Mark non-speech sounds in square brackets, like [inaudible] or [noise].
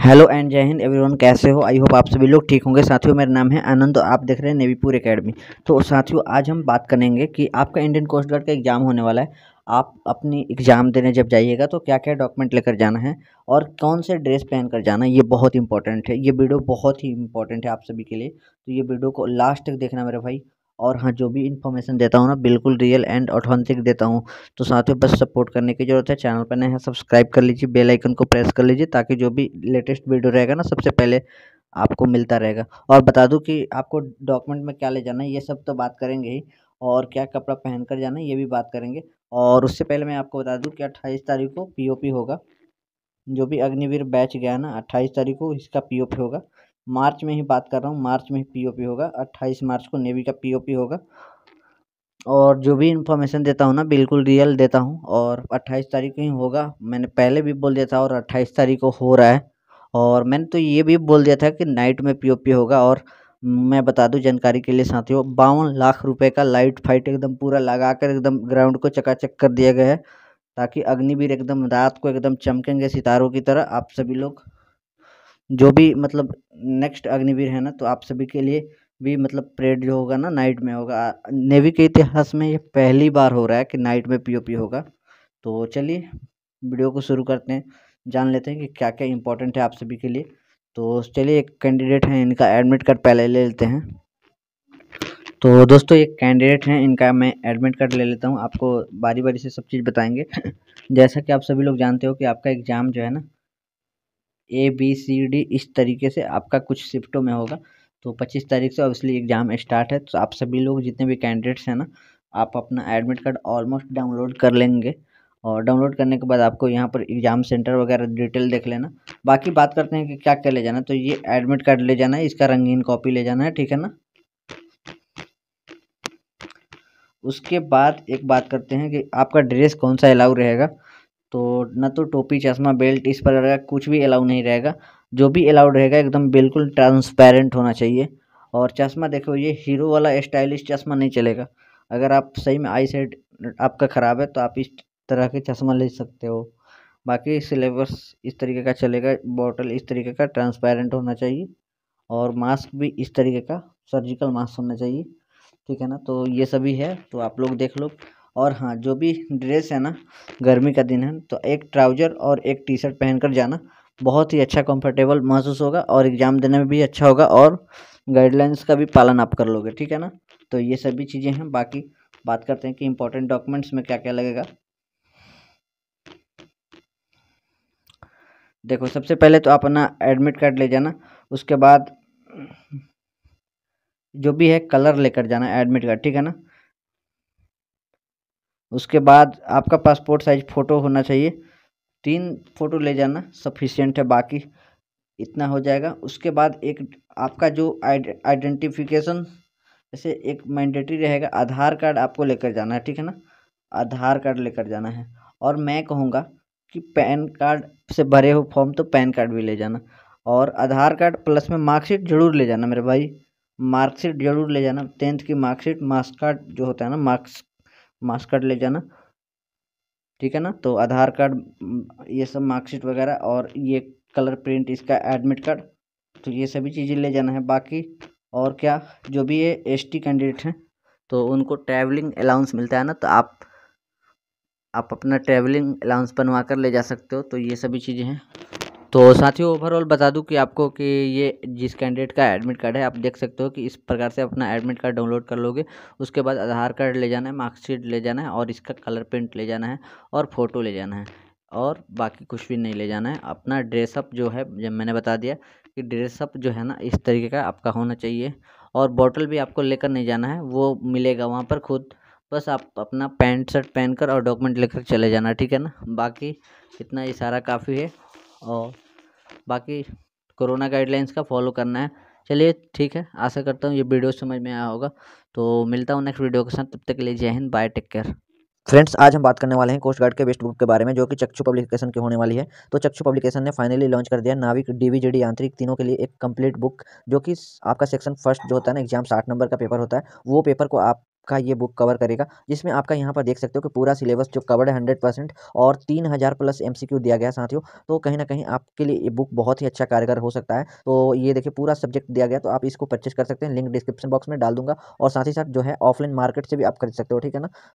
hello and जय Hind everyone कैसे हो आई होप आप सभी लोग ठीक होंगे साथियों मेरा नाम है आनंद आप देख रहे हैं नेवीपुर एकेडमी तो साथियों आज हम बात करेंगे कि आपका इंडियन कोस्ट गार्ड का एग्ज़ाम होने वाला है आप अपनी एग्ज़ाम देने जब जाइएगा तो क्या क्या डॉक्यूमेंट लेकर जाना है और कौन से ड्रेस पहन कर जाना है ये बहुत इंपॉर्टेंट है ये वीडियो बहुत ही इंपॉर्टेंट है आप सभी के लिए तो ये वीडियो को लास्ट तक देखना मेरे भाई और हाँ जो भी इन्फॉर्मेशन देता हूँ ना बिल्कुल रियल एंड ऑथेंटिक देता हूँ तो साथ में बस सपोर्ट करने की ज़रूरत है चैनल पर हैं सब्सक्राइब कर लीजिए बेल आइकन को प्रेस कर लीजिए ताकि जो भी लेटेस्ट वीडियो रहेगा ना सबसे पहले आपको मिलता रहेगा और बता दूँ कि आपको डॉक्यूमेंट में क्या ले जाना है ये सब तो बात करेंगे ही और क्या कपड़ा पहन कर जाना है ये भी बात करेंगे और उससे पहले मैं आपको बता दूँ कि अट्ठाईस तारीख को पी होगा जो भी अग्निवीर बैच गया ना अट्ठाईस तारीख को इसका पी होगा मार्च में ही बात कर रहा हूँ मार्च में ही पीओपी होगा अट्ठाईस मार्च को नेवी का पीओपी होगा और जो भी इन्फॉर्मेशन देता हूँ ना बिल्कुल रियल देता हूँ और अट्ठाईस तारीख को ही होगा मैंने पहले भी बोल दिया था और अट्ठाईस तारीख को हो रहा है और मैंने तो ये भी बोल दिया था कि नाइट में पीओपी होगा और मैं बता दूं जानकारी के लिए साथियों बावन लाख रुपए का लाइट फाइट एकदम पूरा लगा कर एकदम ग्राउंड को चकाचक कर दिया गया है ताकि अग्निवीर एकदम रात को एकदम चमकेंगे सितारों की तरह आप सभी लोग जो भी मतलब नेक्स्ट अग्निवीर है ना तो आप सभी के लिए भी मतलब परेड जो होगा ना नाइट में होगा नेवी के इतिहास में ये पहली बार हो रहा है कि नाइट में पीओपी होगा तो चलिए वीडियो को शुरू करते हैं जान लेते हैं कि क्या क्या इंपॉर्टेंट है आप सभी के लिए तो चलिए एक कैंडिडेट हैं इनका एडमिट कार्ड पहले ले लेते हैं तो दोस्तों एक कैंडिडेट हैं इनका मैं एडमिट कार्ड ले लेता हूँ आपको बारी बारी से सब चीज़ बताएंगे [laughs] जैसा कि आप सभी लोग जानते हो कि आपका एग्ज़ाम जो है ना ए बी सी डी इस तरीके से आपका कुछ शिफ्टों में होगा तो पच्चीस तारीख से ऑब्वियसली एग्ज़ाम स्टार्ट है तो आप सभी लोग जितने भी कैंडिडेट्स हैं ना आप अपना एडमिट कार्ड ऑलमोस्ट डाउनलोड कर लेंगे और डाउनलोड करने के बाद आपको यहाँ पर एग्ज़ाम सेंटर वगैरह डिटेल देख लेना बाकी बात करते हैं कि क्या क्या ले जाना तो ये एडमिट कार्ड ले जाना है इसका रंगीन कॉपी ले जाना है ठीक है ना उसके बाद एक बात करते हैं कि आपका ड्रेस कौन सा अलाउ रहेगा तो ना तो टोपी चश्मा बेल्ट इस पर रहेगा कुछ भी अलाउ नहीं रहेगा जो भी अलाउड रहेगा एकदम बिल्कुल ट्रांसपेरेंट होना चाहिए और चश्मा देखो ये हीरो वाला स्टाइलिश चश्मा नहीं चलेगा अगर आप सही में आई साइड आपका ख़राब है तो आप इस तरह के चश्मा ले सकते हो बाकी सिलेबस इस तरीके का चलेगा बॉटल इस तरीके का ट्रांसपेरेंट होना चाहिए और मास्क भी इस तरीके का सर्जिकल मास्क होना चाहिए ठीक है ना तो ये सभी है तो आप लोग देख लो और हाँ जो भी ड्रेस है ना गर्मी का दिन है तो एक ट्राउज़र और एक टी शर्ट पहन कर जाना बहुत ही अच्छा कंफर्टेबल महसूस होगा और एग्ज़ाम देने में भी अच्छा होगा और गाइडलाइंस का भी पालन आप कर लोगे ठीक है ना तो ये सभी चीज़ें हैं बाकी बात करते हैं कि इम्पोर्टेंट डॉक्यूमेंट्स में क्या क्या लगेगा देखो सबसे पहले तो आप अपना एडमिट कार्ड ले जाना उसके बाद जो भी है कलर लेकर जाना एडमिट कार्ड ठीक है ना उसके बाद आपका पासपोर्ट साइज फ़ोटो होना चाहिए तीन फ़ोटो ले जाना सफिशियंट है बाकी इतना हो जाएगा उसके बाद एक आपका जो आइडेंटिफिकेशन जैसे एक मैंडेटरी रहेगा आधार कार्ड आपको लेकर जाना है ठीक है ना आधार कार्ड लेकर जाना है और मैं कहूँगा कि पैन कार्ड से भरे हो फॉर्म तो पैन कार्ड भी ले जाना और आधार कार्ड प्लस में मार्कशीट ज़रूर ले जाना मेरे भाई मार्कशीट ज़रूर ले जाना टेंथ की मार्कशीट मार्क्स कार्ड जो होता है ना मार्क्स मार्क्स कार्ड ले जाना ठीक है ना तो आधार कार्ड ये सब मार्कशीट वगैरह और ये कलर प्रिंट इसका एडमिट कार्ड तो ये सभी चीज़ें ले जाना है बाकी और क्या जो भी ये एस टी कैंडिडेट हैं तो उनको ट्रैवलिंग अलाउंस मिलता है ना तो आप आप अपना ट्रैवलिंग अलाउंस बनवा कर ले जा सकते हो तो ये सभी चीज़ें हैं तो साथियों ओवरऑल बता दूं कि आपको कि ये जिस कैंडिडेट का एडमिट कार्ड है आप देख सकते हो कि इस प्रकार से अपना एडमिट कार्ड डाउनलोड कर लोगे उसके बाद आधार कार्ड ले जाना है मार्कशीट ले जाना है और इसका कलर प्रिंट ले जाना है और फ़ोटो ले जाना है और बाकी कुछ भी नहीं ले जाना है अपना ड्रेसअप जो है जब मैंने बता दिया कि ड्रेसअप जो है ना इस तरीके का आपका होना चाहिए और बॉटल भी आपको लेकर नहीं जाना है वो मिलेगा वहाँ पर खुद बस आप अपना पैंट शर्ट पहनकर और डॉक्यूमेंट लेकर चले जाना ठीक है ना बाकी इतना सारा काफ़ी है और बाकी कोरोना गाइडलाइंस का फॉलो करना है चलिए ठीक है आशा करता हूँ ये वीडियो समझ में आया होगा तो मिलता हूँ नेक्स्ट वीडियो के साथ तब तक के लिए जय हिंद बाय टेक केयर फ्रेंड्स आज हम बात करने वाले हैं कोस्ट गार्ड के बेस्ट बुक के बारे में जो कि चक्षु पब्लिकेशन की होने वाली है तो चक्षु पब्लिकेशन ने फाइनली लॉन्च कर दिया नाविक डीवीजीडी यांत्रिक तीनों के लिए एक कंप्लीट बुक जो कि आपका सेक्शन फर्स्ट जो होता है ना एग्जाम साठ नंबर का पेपर होता है वो पेपर को आप का ये बुक कवर करेगा जिसमें आपका यहाँ पर देख सकते हो कि पूरा सिलेबस जो कवर्ड है हंड्रेड परसेंट और तीन हज़ार प्लस एम दिया गया साथियों तो कहीं ना कहीं आपके लिए ये बुक बहुत ही अच्छा कारगर हो सकता है तो ये देखिए पूरा सब्जेक्ट दिया गया तो आप इसको परचेस कर सकते हैं लिंक डिस्क्रिप्शन बॉक्स में डाल दूंगा और साथ ही साथ जो है ऑफलाइन मार्केट से भी आप खरीद सकते हो ठीक है ना